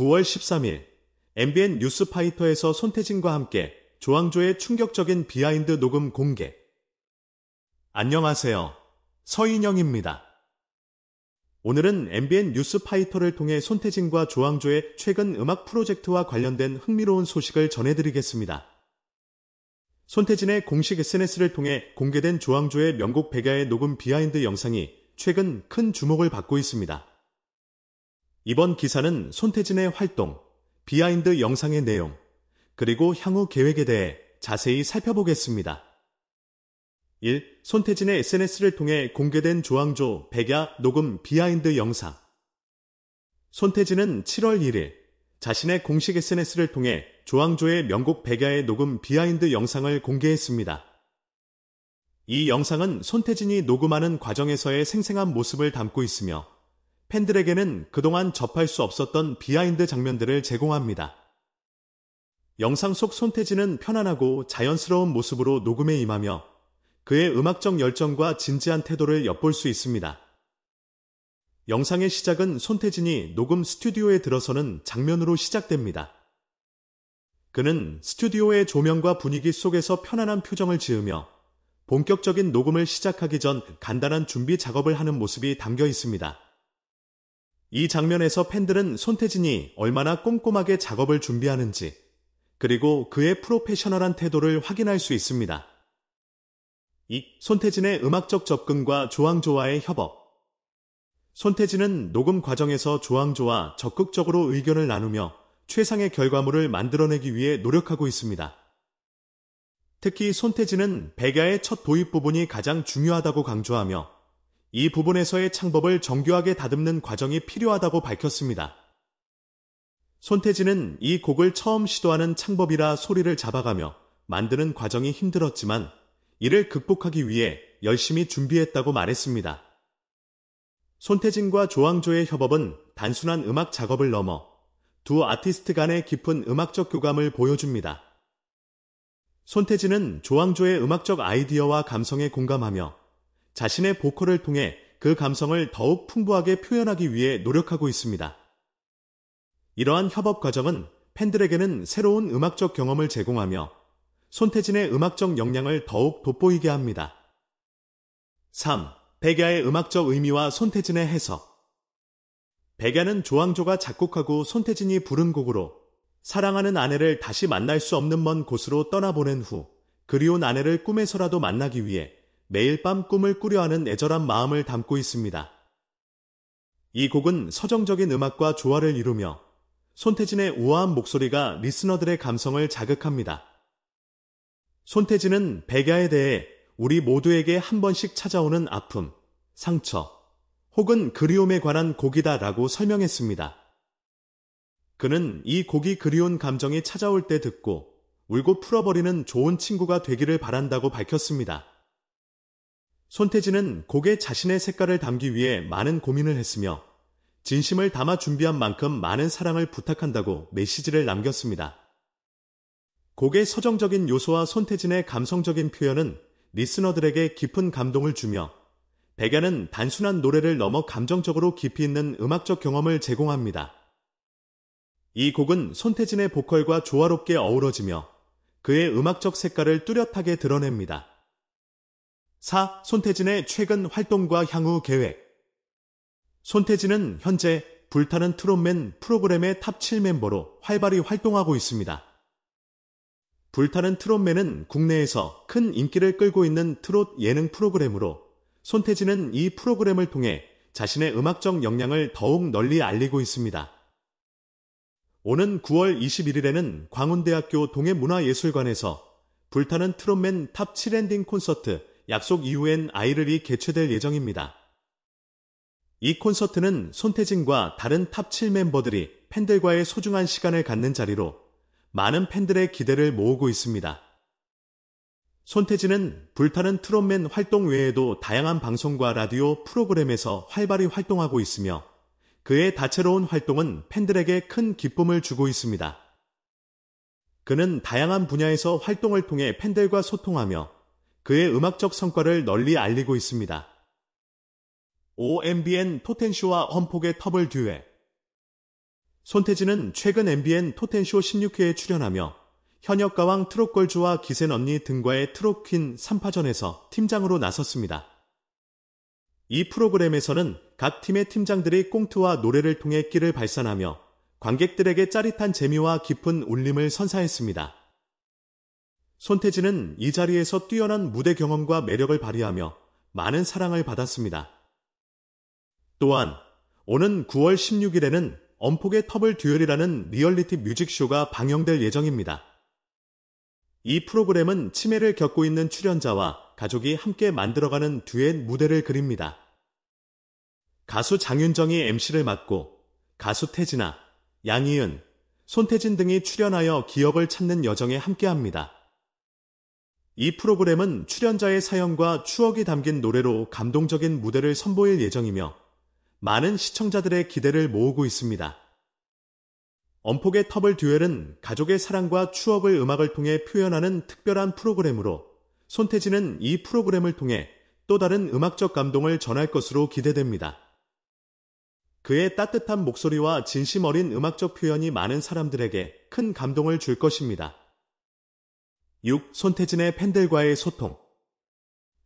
9월 13일 MBN 뉴스파이터에서 손태진과 함께 조항조의 충격적인 비하인드 녹음 공개. 안녕하세요. 서인영입니다. 오늘은 MBN 뉴스파이터를 통해 손태진과 조항조의 최근 음악 프로젝트와 관련된 흥미로운 소식을 전해드리겠습니다. 손태진의 공식 SNS를 통해 공개된 조항조의 명곡 백야의 녹음 비하인드 영상이 최근 큰 주목을 받고 있습니다. 이번 기사는 손태진의 활동, 비하인드 영상의 내용, 그리고 향후 계획에 대해 자세히 살펴보겠습니다. 1. 손태진의 SNS를 통해 공개된 조항조 백야 녹음 비하인드 영상 손태진은 7월 1일 자신의 공식 SNS를 통해 조항조의 명곡 백야의 녹음 비하인드 영상을 공개했습니다. 이 영상은 손태진이 녹음하는 과정에서의 생생한 모습을 담고 있으며 팬들에게는 그동안 접할 수 없었던 비하인드 장면들을 제공합니다. 영상 속 손태진은 편안하고 자연스러운 모습으로 녹음에 임하며 그의 음악적 열정과 진지한 태도를 엿볼 수 있습니다. 영상의 시작은 손태진이 녹음 스튜디오에 들어서는 장면으로 시작됩니다. 그는 스튜디오의 조명과 분위기 속에서 편안한 표정을 지으며 본격적인 녹음을 시작하기 전 간단한 준비 작업을 하는 모습이 담겨 있습니다. 이 장면에서 팬들은 손태진이 얼마나 꼼꼼하게 작업을 준비하는지, 그리고 그의 프로페셔널한 태도를 확인할 수 있습니다. 이 손태진의 음악적 접근과 조항조와의 협업. 손태진은 녹음 과정에서 조항조와 적극적으로 의견을 나누며 최상의 결과물을 만들어내기 위해 노력하고 있습니다. 특히 손태진은 백야의 첫 도입 부분이 가장 중요하다고 강조하며 이 부분에서의 창법을 정교하게 다듬는 과정이 필요하다고 밝혔습니다. 손태진은 이 곡을 처음 시도하는 창법이라 소리를 잡아가며 만드는 과정이 힘들었지만 이를 극복하기 위해 열심히 준비했다고 말했습니다. 손태진과 조항조의 협업은 단순한 음악 작업을 넘어 두 아티스트 간의 깊은 음악적 교감을 보여줍니다. 손태진은 조항조의 음악적 아이디어와 감성에 공감하며 자신의 보컬을 통해 그 감성을 더욱 풍부하게 표현하기 위해 노력하고 있습니다. 이러한 협업 과정은 팬들에게는 새로운 음악적 경험을 제공하며 손태진의 음악적 역량을 더욱 돋보이게 합니다. 3. 백야의 음악적 의미와 손태진의 해석 백야는 조항조가 작곡하고 손태진이 부른 곡으로 사랑하는 아내를 다시 만날 수 없는 먼 곳으로 떠나보낸 후 그리운 아내를 꿈에서라도 만나기 위해 매일 밤 꿈을 꾸려 하는 애절한 마음을 담고 있습니다. 이 곡은 서정적인 음악과 조화를 이루며 손태진의 우아한 목소리가 리스너들의 감성을 자극합니다. 손태진은 백야에 대해 우리 모두에게 한 번씩 찾아오는 아픔, 상처, 혹은 그리움에 관한 곡이다라고 설명했습니다. 그는 이 곡이 그리운 감정이 찾아올 때 듣고 울고 풀어버리는 좋은 친구가 되기를 바란다고 밝혔습니다. 손태진은 곡에 자신의 색깔을 담기 위해 많은 고민을 했으며 진심을 담아 준비한 만큼 많은 사랑을 부탁한다고 메시지를 남겼습니다. 곡의 서정적인 요소와 손태진의 감성적인 표현은 리스너들에게 깊은 감동을 주며 백야는 단순한 노래를 넘어 감정적으로 깊이 있는 음악적 경험을 제공합니다. 이 곡은 손태진의 보컬과 조화롭게 어우러지며 그의 음악적 색깔을 뚜렷하게 드러냅니다. 4. 손태진의 최근 활동과 향후 계획 손태진은 현재 불타는 트롯맨 프로그램의 탑7 멤버로 활발히 활동하고 있습니다. 불타는 트롯맨은 국내에서 큰 인기를 끌고 있는 트롯 예능 프로그램으로 손태진은 이 프로그램을 통해 자신의 음악적 역량을 더욱 널리 알리고 있습니다. 오는 9월 21일에는 광운대학교 동해문화예술관에서 불타는 트롯맨 탑7 엔딩 콘서트 약속 이후엔 아이를이 개최될 예정입니다. 이 콘서트는 손태진과 다른 탑7 멤버들이 팬들과의 소중한 시간을 갖는 자리로 많은 팬들의 기대를 모으고 있습니다. 손태진은 불타는 트롯맨 활동 외에도 다양한 방송과 라디오 프로그램에서 활발히 활동하고 있으며 그의 다채로운 활동은 팬들에게 큰 기쁨을 주고 있습니다. 그는 다양한 분야에서 활동을 통해 팬들과 소통하며 그의 음악적 성과를 널리 알리고 있습니다. OMBN 토텐쇼와 헌폭의 터블 듀엣 손태진은 최근 MBN 토텐쇼 16회에 출연하며 현역 가왕 트롯걸즈와 기센 언니 등과의 트롯퀸 3파전에서 팀장으로 나섰습니다. 이 프로그램에서는 각 팀의 팀장들이 꽁트와 노래를 통해 끼를 발산하며 관객들에게 짜릿한 재미와 깊은 울림을 선사했습니다. 손태진은 이 자리에서 뛰어난 무대 경험과 매력을 발휘하며 많은 사랑을 받았습니다. 또한 오는 9월 16일에는 엄폭의 텁블 듀얼이라는 리얼리티 뮤직쇼가 방영될 예정입니다. 이 프로그램은 치매를 겪고 있는 출연자와 가족이 함께 만들어가는 듀엣 무대를 그립니다. 가수 장윤정이 MC를 맡고 가수 태진아, 양희은, 손태진 등이 출연하여 기억을 찾는 여정에 함께합니다. 이 프로그램은 출연자의 사연과 추억이 담긴 노래로 감동적인 무대를 선보일 예정이며 많은 시청자들의 기대를 모으고 있습니다. 엄폭의 터을 듀엘은 가족의 사랑과 추억을 음악을 통해 표현하는 특별한 프로그램으로 손태진은 이 프로그램을 통해 또 다른 음악적 감동을 전할 것으로 기대됩니다. 그의 따뜻한 목소리와 진심 어린 음악적 표현이 많은 사람들에게 큰 감동을 줄 것입니다. 6. 손태진의 팬들과의 소통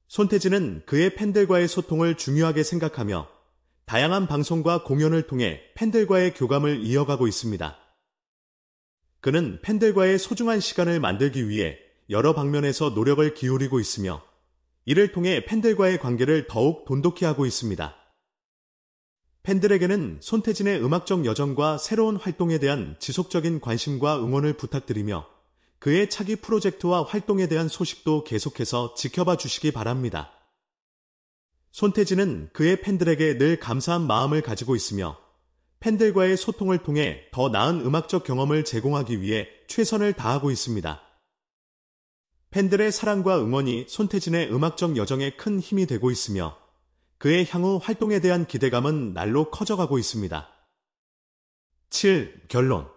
손태진은 그의 팬들과의 소통을 중요하게 생각하며 다양한 방송과 공연을 통해 팬들과의 교감을 이어가고 있습니다. 그는 팬들과의 소중한 시간을 만들기 위해 여러 방면에서 노력을 기울이고 있으며 이를 통해 팬들과의 관계를 더욱 돈독히 하고 있습니다. 팬들에게는 손태진의 음악적 여정과 새로운 활동에 대한 지속적인 관심과 응원을 부탁드리며 그의 차기 프로젝트와 활동에 대한 소식도 계속해서 지켜봐 주시기 바랍니다. 손태진은 그의 팬들에게 늘 감사한 마음을 가지고 있으며 팬들과의 소통을 통해 더 나은 음악적 경험을 제공하기 위해 최선을 다하고 있습니다. 팬들의 사랑과 응원이 손태진의 음악적 여정에 큰 힘이 되고 있으며 그의 향후 활동에 대한 기대감은 날로 커져가고 있습니다. 7. 결론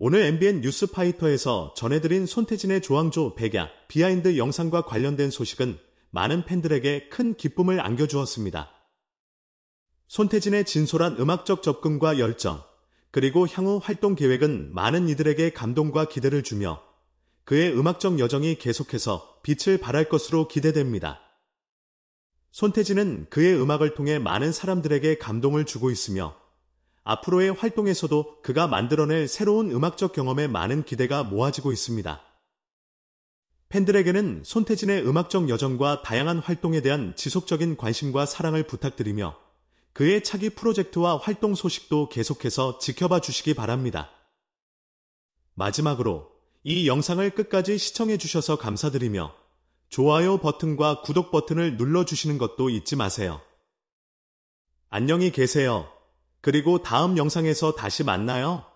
오늘 MBN 뉴스파이터에서 전해드린 손태진의 조항조 백약 비하인드 영상과 관련된 소식은 많은 팬들에게 큰 기쁨을 안겨주었습니다. 손태진의 진솔한 음악적 접근과 열정, 그리고 향후 활동 계획은 많은 이들에게 감동과 기대를 주며 그의 음악적 여정이 계속해서 빛을 발할 것으로 기대됩니다. 손태진은 그의 음악을 통해 많은 사람들에게 감동을 주고 있으며 앞으로의 활동에서도 그가 만들어낼 새로운 음악적 경험에 많은 기대가 모아지고 있습니다. 팬들에게는 손태진의 음악적 여정과 다양한 활동에 대한 지속적인 관심과 사랑을 부탁드리며 그의 차기 프로젝트와 활동 소식도 계속해서 지켜봐 주시기 바랍니다. 마지막으로 이 영상을 끝까지 시청해 주셔서 감사드리며 좋아요 버튼과 구독 버튼을 눌러 주시는 것도 잊지 마세요. 안녕히 계세요. 그리고 다음 영상에서 다시 만나요.